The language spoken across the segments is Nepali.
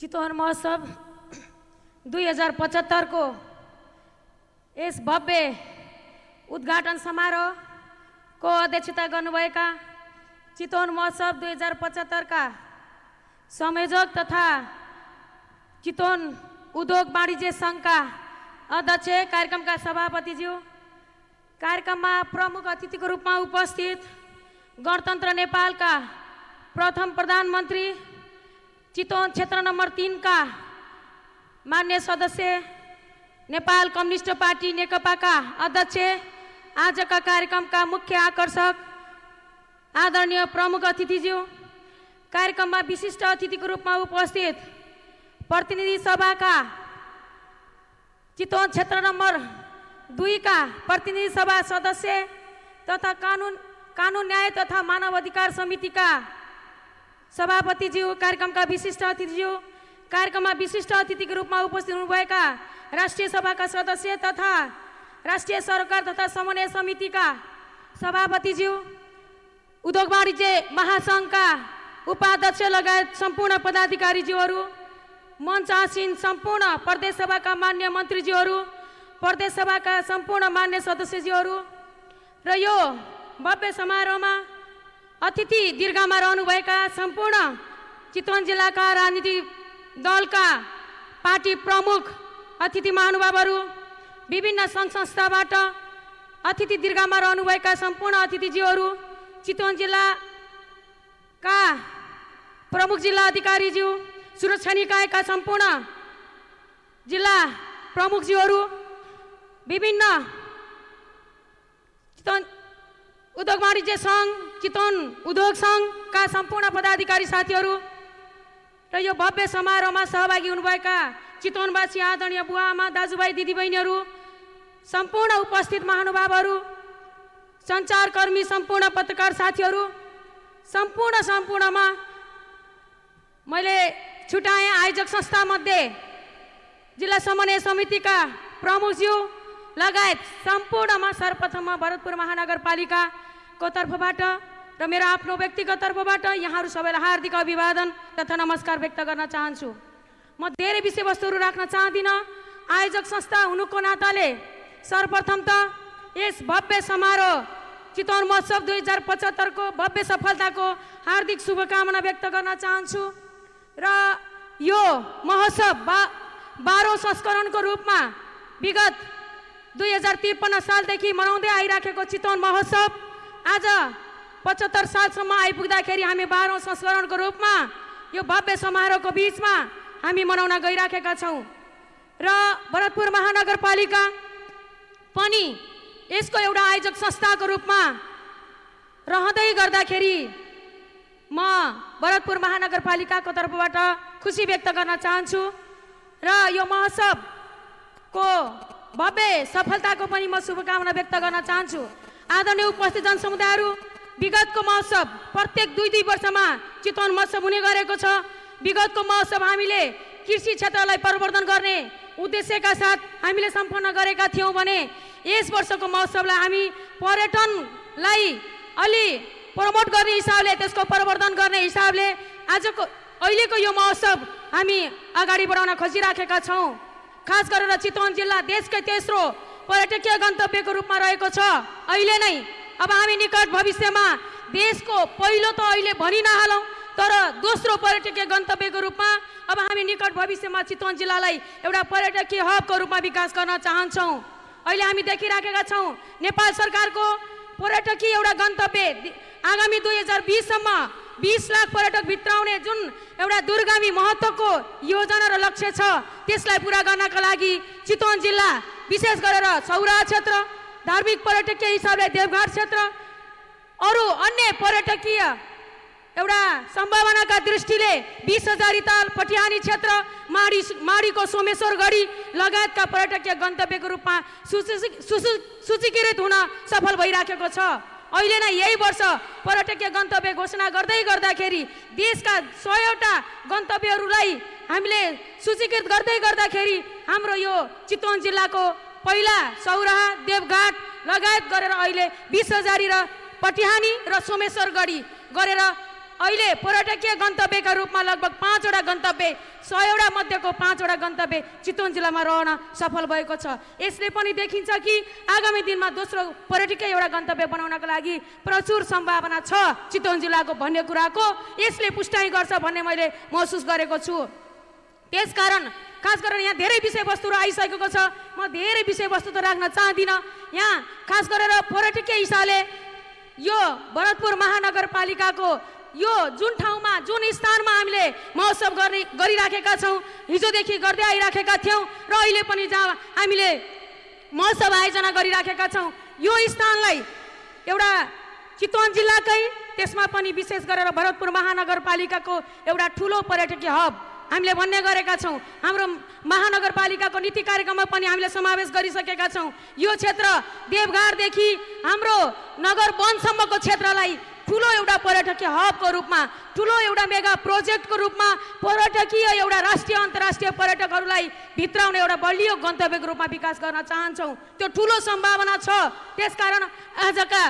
चितवन महोत्सव दुई हजार पचहत्तरको यस भव्य उद्घाटन समारोहको अध्यक्षता गर्नुभएका चितवन महोत्सव दुई हजार पचहत्तरका संयोजक तथा चितवन उद्योग वाणिज्य सङ्घका अध्यक्ष कार्यक्रमका सभापतिज्यू कार्यक्रममा प्रमुख अतिथिको रूपमा उपस्थित गणतन्त्र नेपालका प्रथम प्रधानमन्त्री चितवन क्षेत्र नम्बर तिनका मान्य सदस्य नेपाल कम्युनिस्ट पार्टी नेकपाका अध्यक्ष आजका कार्यक्रमका मुख्य आकर्षक आदरणीय प्रमुख अतिथिज्यू कार्यक्रममा विशिष्ट अतिथिको रूपमा उपस्थित प्रतिनिधि सभाका चितवन क्षेत्र नम्बर दुईका प्रतिनिधि सभा सदस्य तथा कानुन कानुन न्याय तथा मानव अधिकार समितिका सभापतिज्यू कार्यक्रमका विशिष्ट अतिथिज्यू कार्यक्रममा विशिष्ट अतिथिको रूपमा उपस्थित हुनुभएका राष्ट्रिय सभाका सदस्य तथा राष्ट्रिय सरकार तथा समन्वय समितिका सभापतिज्यू उद्योग वाणिज्य महासङ्घका उपाध्यक्ष लगायत सम्पूर्ण पदाधिकारीज्यूहरू मञ्च आसीन सम्पूर्ण प्रदेश सभाका मान्य मन्त्रीज्यूहरू प्रदेश सभाका सम्पूर्ण मान्य सदस्यज्यूहरू र यो भव्य समारोहमा अतिथि दीर्घमा रहनुभएका सम्पूर्ण चितवन जिल्लाका राजनीतिक दलका पार्टी प्रमुख अतिथि महानुभावहरू विभिन्न सङ्घ संस्थाबाट अतिथि दीर्घमा रहनुभएका सम्पूर्ण अतिथिज्यूहरू चितवन जिल्लाका प्रमुख जिल्ला अधिकारीज्यू सुरक्षा निकायका सम्पूर्ण जिल्ला प्रमुखज्यूहरू विभिन्न चितवन उद्योग वाणिज्य सङ्घ चितवन उद्योग सङ्घका सम्पूर्ण पदाधिकारी साथीहरू र यो भव्य समारोहमा सहभागी हुनुभएका चितवनवासी आदरणीय बुवा आमा दाजुभाइ दिदीबहिनीहरू सम्पूर्ण उपस्थित महानुभावहरू सञ्चारकर्मी सम्पूर्ण पत्रकार साथीहरू सम्पूर्ण सम्पूर्णमा मैले छुट्याएँ आयोजक संस्थामध्ये जिल्ला समन्वय समितिका प्रमुखज्यू लगायत सम्पूर्णमा सर्वप्रथममा भरतपुर महानगरपालिका को तर्फबाट र मेरो आफ्नो व्यक्तिगत तर्फबाट यहाँहरू सबैलाई हार्दिक अभिवादन तथा नमस्कार व्यक्त गर्न चाहन्छु म धेरै विषयवस्तुहरू राख्न चाहदिनँ आयोजक संस्था हुनुको नाताले सर्वप्रथम त यस भव्य समारोह चितवन महोत्सव दुई हजार पचहत्तरको भव्य सफलताको हार्दिक शुभकामना व्यक्त गर्न चाहन्छु र यो महोत्सव बा बाह्रौँ संस्करणको रूपमा विगत दुई हजार त्रिपन्न सालदेखि मनाउँदै आइराखेको चितवन महोत्सव आज पचहत्तर सालसम्म आइपुग्दाखेरि हामी बाह्रौँ संस्करणको रूपमा यो भव्य समारोहको बिचमा हामी मनाउन गइराखेका छौँ र भरतपुर महानगरपालिका पनि यसको एउटा आयोजक संस्थाको रूपमा रहँदै गर्दाखेरि म भरतपुर महानगरपालिकाको तर्फबाट खुसी व्यक्त गर्न चाहन्छु र यो महोत्सवको भव्य सफलताको पनि म शुभकामना व्यक्त गर्न चाहन्छु आदरणीय उपस्थित जनसमुदायहरू विगतको महोत्सव प्रत्येक दुई दुई वर्षमा चितवन महोत्सव हुने गरेको छ विगतको महोत्सव हामीले कृषि क्षेत्रलाई परिवर्तन गर्ने उद्देश्यका साथ हामीले सम्पन्न गरेका थियौँ भने यस वर्षको महोत्सवलाई हामी पर्यटनलाई अलि प्रमोट गर्ने हिसाबले त्यसको परिवर्तन गर्ने हिसाबले आजको अहिलेको यो महोत्सव हामी अगाडि बढाउन खोजिराखेका छौँ खास गरेर चितवन जिल्ला देशकै तेस्रो पर्यटकीय गन्तव्यको रूपमा रहेको छ अहिले नै अब हामी निकट भविष्यमा देशको पहिलो त अहिले भनि नहालौँ तर दोस्रो पर्यटकीय गन्तव्यको रूपमा अब हामी निकट भविष्यमा चितवन जिल्लालाई एउटा पर्यटकीय हबको रूपमा विकास गर्न चाहन्छौँ अहिले हामी देखिराखेका छौँ नेपाल सरकारको पर्यटकीय एउटा गन्तव्य आगामी दुई हजार बिससम्म बिस लाख पर्यटक भित्राउने जुन एउटा दुर्गामी महत्त्वको योजना र लक्ष्य छ त्यसलाई पुरा गर्नका लागि चितवन जिल्ला विशेष गरेर सौरा क्षेत्र धार्मिक पर्यटकीय हिसाबले देवघाट क्षेत्र अरू अन्य पर्यटकीय एउटा सम्भावनाका दृष्टिले बिस हजारी ताल पटिहानी क्षेत्र माडी माडीको सोमेश्वर गढी लगायतका पर्यटकीय गन्तव्यको रूपमा सूचीकृत हुन सफल भइराखेको छ अहिले नै यही वर्ष पर्यटकीय गन्तव्य घोषणा गर्दै गर्दाखेरि देशका सयवटा गन्तव्यहरूलाई हामीले सूचीकृत गर्दै गर्दाखेरि हाम्रो यो चितवन जिल्लाको पहिला सौराहा देवघाट लगायत गरेर अहिले हजारी र पटिहानी र सोमेश्वर गरेर अहिले पर्यटकीय गन्तव्यका रूपमा लगभग पाँचवटा गन्तव्य सयवटा मध्येको पाँचवटा गन्तव्य चितवन जिल्लामा रहन सफल भएको छ यसले पनि देखिन्छ कि आगामी दिनमा दोस्रो पर्यटकीय एउटा गन्तव्य बनाउनको लागि प्रचुर सम्भावना छ चितवन जिल्लाको भन्ने कुराको यसले पुष्टाइ गर्छ भन्ने मैले महसुस गरेको छु त्यसकारण खास गरेर यहाँ धेरै विषयवस्तुहरू आइसकेको छ म धेरै विषयवस्तु त राख्न चाहदिनँ यहाँ खास गरेर पर्यटकीय हिसाबले यो भरतपुर महानगरपालिकाको यो जुन ठाउँमा जुन स्थानमा हामीले महोत्सव गर्ने गरिराखेका छौँ हिजोदेखि गर्दै आइराखेका थियौँ र अहिले पनि जहाँ हामीले महोत्सव आयोजना गरिराखेका छौँ यो स्थानलाई एउटा चितवन जिल्लाकै त्यसमा पनि विशेष गरेर भरतपुर महानगरपालिकाको एउटा ठुलो पर्यटकीय हब हामीले भन्ने गरेका छौँ हाम्रो महानगरपालिकाको नीति कार्यक्रममा पनि हामीले समावेश गरिसकेका छौँ यो क्षेत्र देवघाटदेखि हाम्रो नगर वनसम्मको क्षेत्रलाई ठुलो एउटा पर्यटकीय हबको रूपमा ठुलो एउटा मेगा प्रोजेक्टको रूपमा पर्यटकीय एउटा राष्ट्रिय अन्तर्राष्ट्रिय पर्यटकहरूलाई भित्राउने एउटा बलियो गन्तव्यको रूपमा विकास गर्न चाहन्छौँ त्यो ठुलो सम्भावना छ त्यसकारण आजका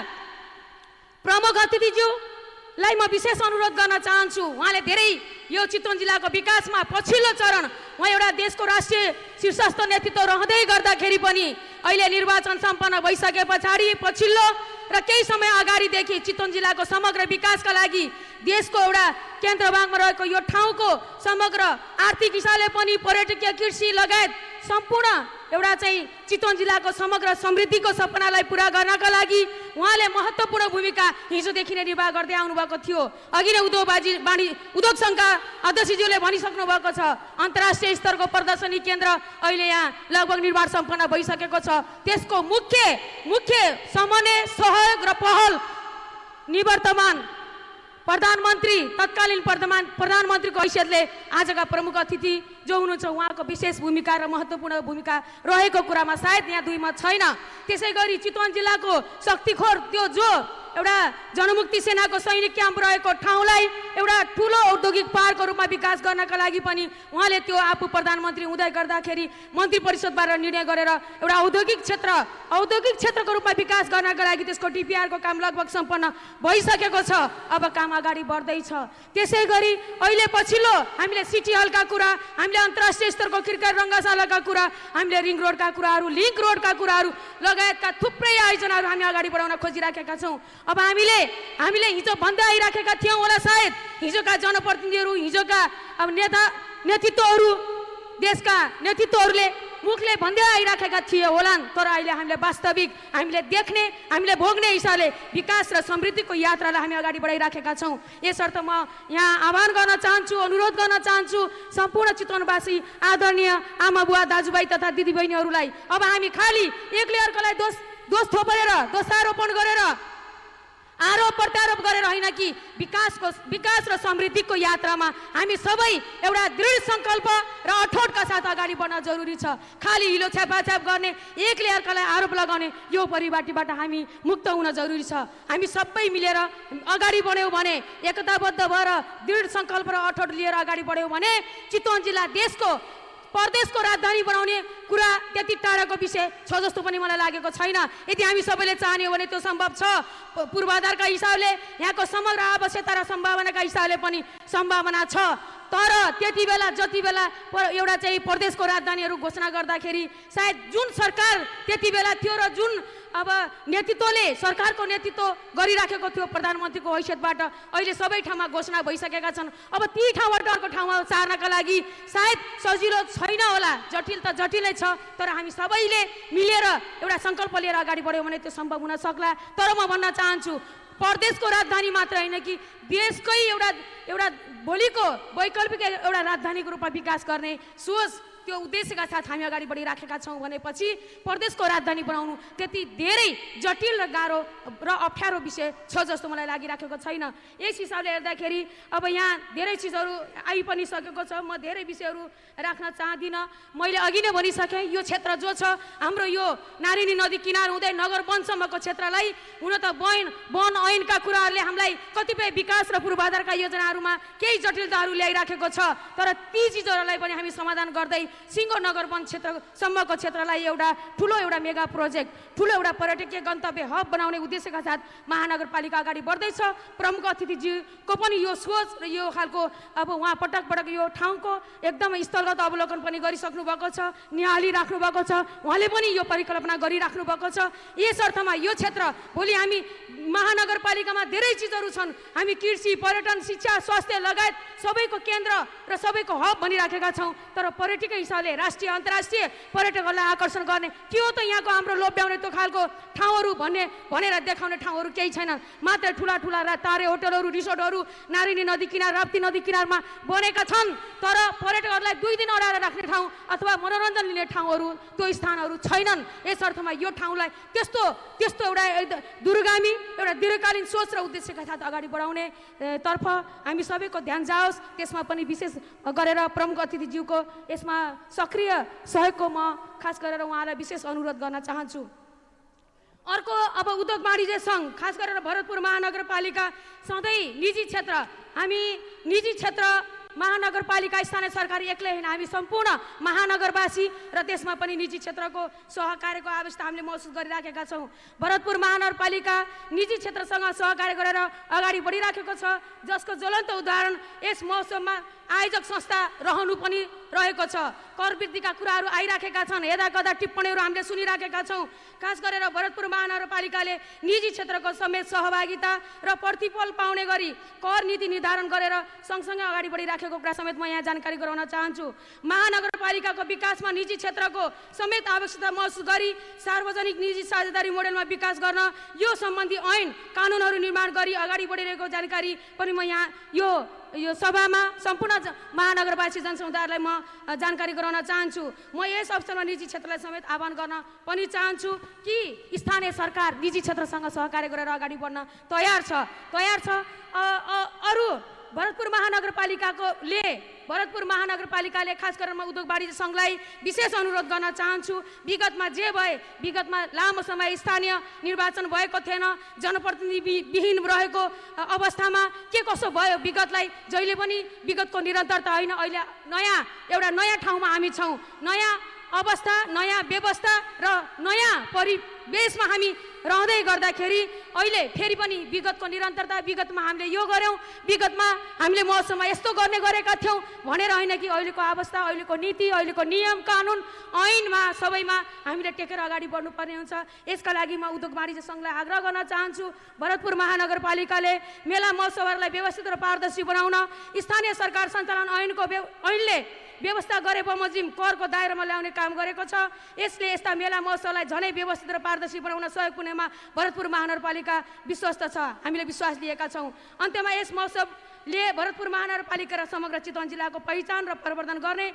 प्रमुख अतिथिज्यूलाई म विशेष अनुरोध गर्न चाहन्छु उहाँले धेरै यो चितवन जिल्लाको विकासमा पछिल्लो चरण उहाँ एउटा देशको राष्ट्रिय शीर्षस्थ नेतृत्व रहँदै गर्दाखेरि पनि अहिले निर्वाचन सम्पन्न भइसके पछाडि पछिल्लो र केही समय अगाडिदेखि चितवन जिल्लाको समग्र विकासका लागि देशको एउटा केन्द्रभागमा रहेको यो ठाउँको समग्र आर्थिक हिसाबले पनि पर्यटकीय कृषि लगायत सम्पूर्ण एउटा चाहिँ चितवन जिल्लाको समग्र समृद्धिको सपनालाई पुरा गर्नका लागि उहाँले महत्त्वपूर्ण भूमिका हिजोदेखि नै निर्वाह गर्दै आउनुभएको थियो अघि नै उद्योग बाजी वाणी उद्योग सङ्घका अध्यक्षज्यूले भनिसक्नु भएको छ अन्तर्राष्ट्रिय स्तरको प्रदर्शनी केन्द्र अहिले यहाँ लगभग निर्माण सम्पन्न भइसकेको छ त्यसको मुख्य मुख्य समन्वय सहयोग र पहल निवर्तमान प्रधानमन्त्री तत्कालीन वर्तमान प्रधानमन्त्रीको हैसियतले आजका प्रमुख अतिथि जो हुनुहुन्छ उहाँको विशेष भूमिका र महत्त्वपूर्ण भूमिका रहेको कुरामा सायद यहाँ दुईमत छैन त्यसै गरी चितवन जिल्लाको शक्तिखोर त्यो जो एउटा जनमुक्ति सेनाको सैनिक क्याम्प रहेको ठाउँलाई एउटा ठुलो औद्योगिक पार्कको रूपमा विकास गर्नका लागि पनि उहाँले त्यो आफू प्रधानमन्त्री हुँदै गर्दाखेरि मन्त्री परिषदबाट निर्णय गरेर एउटा औद्योगिक क्षेत्र औद्योगिक क्षेत्रको रूपमा विकास गर्नका लागि त्यसको डिपिआरको काम लगभग सम्पन्न भइसकेको छ अब काम अगाडि बढ्दैछ त्यसै गरी अहिले पछिल्लो हामीले सिटी हलका कुरा हामीले अन्तर्राष्ट्रिय स्तरको क्रिकेट रङ्गशालाका कुरा हामीले रिङ रोडका कुराहरू लिङ्क रोडका कुराहरू लगायतका थुप्रै आयोजनाहरू हामी अगाडि बढाउन खोजिराखेका छौँ अब हामीले हामीले हिजो भन्दै आइराखेका थियौँ होला सायद हिजोका जनप्रतिनिधिहरू हिजोका अब नेता नेतृत्वहरू देशका नेतृत्वहरूले मुखले भन्दै आइराखेका थिए होलान् तर अहिले हामीले वास्तविक हामीले देख्ने हामीले भोग्ने हिसाबले विकास र समृद्धिको यात्रालाई हामी अगाडि बढाइराखेका छौँ यसर्थ म यहाँ आह्वान गर्न चाहन्छु अनुरोध गर्न चाहन्छु सम्पूर्ण चितवनवासी आदरणीय आमा बुवा दाजुभाइ तथा दिदीबहिनीहरूलाई अब हामी खालि एकले अर्कालाई दोष दोष थोपरेर दोषारोपण गरेर आरोप प्रत्यारोप गरेर होइन कि विकासको विकास र समृद्धिको यात्रामा हामी सबै एउटा दृढ सङ्कल्प र अठोटका साथ अगाडि बढ्न जरुरी छ खालि हिलो छ्यापाछ्याप गर्ने एकले अर्कालाई आरोप लगाउने यो परिपाटीबाट हामी मुक्त हुन जरुरी छ हामी सबै मिलेर अगाडि बढ्यौँ भने एकताबद्ध भएर दृढ सङ्कल्प र अठोट लिएर अगाडि बढ्यौँ भने चितवन जिल्ला देशको प्रदेशको राजधानी बनाउने कुरा त्यति टाढाको विषय छ जस्तो पनि मलाई लागेको छैन यदि हामी सबैले चाहने हो भने त्यो सम्भव छ पूर्वाधारका हिसाबले यहाँको समग्र आवश्यकता र सम्भावनाका हिसाबले पनि सम्भावना छ तर त्यति बेला जति बेला एउटा चाहिँ प्रदेशको राजधानीहरू घोषणा गर्दाखेरि सायद जुन सरकार त्यति बेला थियो र जुन अब नेतृत्वले सरकारको नेतृत्व गरिराखेको थियो प्रधानमन्त्रीको हैसियतबाट अहिले सबै ठाउँमा घोषणा भइसकेका छन् अब ती ठाउँबाट अर्को ठाउँमा सार्नका लागि सायद सजिलो छैन होला जटिल त जटिलै छ तर हामी सबैले मिलेर एउटा सङ्कल्प लिएर अगाडि बढ्यौँ भने त्यो सम्भव हुन सक्ला तर म भन्न चाहन्छु परदेशको राजधानी मात्र होइन कि देशकै एउटा एउटा भोलिको वैकल्पिक एउटा राजधानीको रूपमा विकास गर्ने सोच त्यो उद्देश्यका साथ हामी अगाडि बढिराखेका छौँ भनेपछि प्रदेशको राजधानी बनाउनु त्यति धेरै जटिल र गाह्रो र अप्ठ्यारो विषय छ जस्तो मलाई लागिराखेको छैन यस हिसाबले हेर्दाखेरि अब यहाँ धेरै चिजहरू आइ पनि सकेको छ म धेरै विषयहरू राख्न चाहदिनँ मैले अघि नै भनिसकेँ यो क्षेत्र जो छ हाम्रो यो नारायणी नदी किनार हुँदै नगर वनसम्मको क्षेत्रलाई हुन त वन वन ऐनका कुराहरूले हामीलाई कतिपय विकास र पूर्वाधारका योजनाहरूमा केही जटिलताहरू ल्याइराखेको छ तर ती चिजहरूलाई पनि हामी समाधान गर्दै सिङ्गो नगर वन क्षेत्रसम्मको क्षेत्रलाई एउटा ठुलो एउटा मेगा प्रोजेक्ट ठुलो एउटा पर्यटकीय गन्तव्य हब बनाउने उद्देश्यका साथ महानगरपालिका अगाडि बढ्दैछ प्रमुख अतिथिज्यूको पनि यो सोच र यो खालको अब उहाँ पटक पटक यो ठाउँको एकदमै स्थलगत अवलोकन पनि गरिसक्नु भएको छ निहालिराख्नु भएको छ उहाँले पनि यो परिकल्पना गरिराख्नु भएको छ यस अर्थमा यो क्षेत्र भोलि हामी महानगरपालिकामा धेरै चिजहरू छन् हामी कृषि पर्यटन शिक्षा स्वास्थ्य लगायत सबैको केन्द्र र सबैको हब भनिराखेका छौँ तर पर्यटकीय हिसाबले राष्ट्रिय अन्तर्राष्ट्रिय पर्यटकहरूलाई आकर्षण गर्ने त्यो त यहाँको हाम्रो लोभ्याउने त्यो खालको ठाउँहरू भन्ने भनेर देखाउने ठाउँहरू केही छैनन् मात्र ठुला ठुला तारे होटलहरू रिसोर्टहरू नारिणी नदी किनार राप्ती नदी किनारमा बनेका छन् तर पर्यटकहरूलाई दुई दिन अडाएर राख्ने ठाउँ अथवा मनोरञ्जन लिने ठाउँहरू त्यो स्थानहरू छैनन् यस अर्थमा यो ठाउँलाई त्यस्तो त्यस्तो एउटा दुर्गामी एउटा दीर्घकालीन सोच र उद्देश्यका साथ अगाडि बढाउने तर्फ हामी सबैको ध्यान जाओस् त्यसमा पनि विशेष गरेर प्रमुख अतिथिज्यूको यसमा सक्रिय सहयोगको म खास गरेर उहाँलाई विशेष अनुरोध गर्न चाहन्छु अर्को अब उद्योग वाणिज्य सङ्घ खास गरेर भरतपुर महानगरपालिका सधैँ निजी क्षेत्र हामी निजी क्षेत्र महानगरपालिका स्थानीय सरकार एक्लै होइन हामी सम्पूर्ण महानगरवासी र त्यसमा पनि निजी क्षेत्रको सहकार्यको आवश्यकता हामीले महसुस गरिराखेका छौँ भरतपुर महानगरपालिका निजी क्षेत्रसँग सहकार्य गरेर अगाडि बढिराखेको छ जसको ज्वलन्त उदाहरण यस महोत्सवमा आयोजक संस्था रहनु पनि रहेको छ कर वृद्धिका कुराहरू आइराखेका छन् कदा टिप्पणीहरू हामीले सुनिराखेका छौँ खास गरेर भरतपुर महानगरपालिकाले निजी क्षेत्रको समेत सहभागिता र प्रतिफल पाउने गरी कर नीति निर्धारण गरेर सँगसँगै अगाडि बढिराखेको कुरा समेत म यहाँ जानकारी गराउन चाहन्छु महानगरपालिकाको विकासमा निजी क्षेत्रको समेत आवश्यकता महसुस गरी सार्वजनिक निजी साझेदारी मोडेलमा विकास गर्न यो सम्बन्धी ऐन कानुनहरू निर्माण गरी अगाडि बढिरहेको जानकारी पनि म यहाँ यो यो सभामा सम्पूर्ण महानगरवासी जनसमुदायलाई म जानकारी गराउन चाहन्छु म यस अवसरमा निजी क्षेत्रलाई समेत आह्वान गर्न पनि चाहन्छु कि स्थानीय सरकार निजी क्षेत्रसँग सहकार्य गरेर अगाडि बढ्न तयार छ तयार छ अरू भरतपुर महानगरपालिकाको ले भरतपुर महानगरपालिकाले खास गरेर म उद्योग वाणिज्य सङ्घलाई विशेष अनुरोध गर्न चाहन्छु विगतमा जे भए विगतमा लामो समय स्थानीय निर्वाचन भएको थिएन जनप्रतिनिधि विहीन रहेको अवस्थामा के कसो भयो विगतलाई जहिले पनि विगतको निरन्तरता होइन अहिले नयाँ एउटा नयाँ ठाउँमा हामी छौँ नयाँ अवस्था नयाँ व्यवस्था र नयाँ परिवेशमा हामी रहँदै गर्दाखेरि अहिले फेरि पनि विगतको निरन्तरता विगतमा हामीले यो गऱ्यौँ विगतमा हामीले महोत्सवमा यस्तो गर्ने गरेका थियौँ भनेर होइन कि अहिलेको अवस्था अहिलेको नीति अहिलेको नियम कानुन ऐनमा सबैमा हामीले टेकेर अगाडि बढ्नुपर्ने हुन्छ यसका लागि म उद्योग वाणिज्य सङ्घलाई आग्रह गर्न चाहन्छु भरतपुर महानगरपालिकाले मेला महोत्सवहरूलाई व्यवस्थित र पारदर्शी बनाउन स्थानीय सरकार सञ्चालन ऐनको ऐनले व्यवस्था गरे बमोजिम करको दायरामा ल्याउने काम गरेको छ यसले यस्ता मेला महोत्सवलाई झनै व्यवस्थित र पारदर्शी बनाउन सहयोग पुग्नेमा भरतपुर महानगरपालिका विश्वस्त छ हामीले विश्वास लिएका छौँ अन्त्यमा यस महोत्सवले भरतपुर महानगरपालिका र समग्र चितवन जिल्लाको पहिचान र प्रवर्धन गर्ने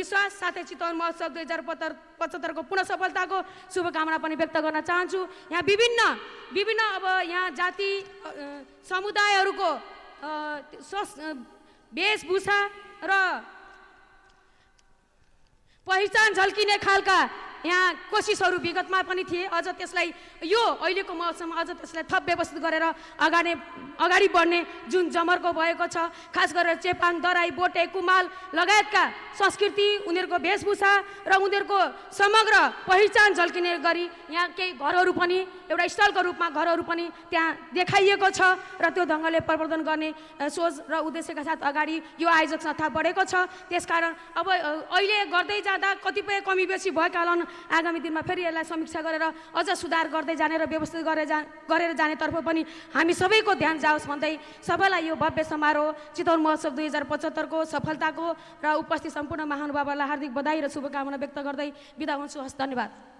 विश्वास साथै चितवन महोत्सव दुई हजार पचहत्तर पचहत्तरको पुनः सफलताको शुभकामना पनि व्यक्त गर्न चाहन्छु यहाँ विभिन्न विभिन्न अब यहाँ जाति समुदायहरूको वेशभूषा र पहिचान झल्किने खालका यहाँ कोसिसहरू विगतमा पनि थिए अझ त्यसलाई यो अहिलेको मौसममा अझ त्यसलाई थप व्यवस्थित गरेर अगाडि अगाडि बढ्ने जुन जमर्को भएको छ खास गरेर चेपाङ दराई बोटे कुमाल लगायतका संस्कृति उनीहरूको वेशभूषा र उनीहरूको समग्र पहिचान झल्किने गरी यहाँ केही घरहरू पनि एउटा स्थलको रूपमा घरहरू पनि त्यहाँ देखाइएको छ र त्यो ढङ्गले प्रवर्धन गर्ने सोच र उद्देश्यका साथ अगाडि यो आयोजक संस्था बढेको छ त्यसकारण अब अहिले गर्दै जाँदा कतिपय कमी बेसी भएका कारण आगामी दिनमा फेरि यसलाई समीक्षा गरेर अझ सुधार गर्दै जाने र व्यवस्थित गरेर जा गरेर जानेतर्फ पनि हामी सबैको ध्यान जाओस् भन्दै सबैलाई यो भव्य समारोह चितौन महोत्सव दुई हजार पचहत्तरको सफलताको र उपस्थित सम्पूर्ण महानुभावहरूलाई हार्दिक बधाई र शुभकामना व्यक्त गर्दै बिदा हुन्छु हस् धन्यवाद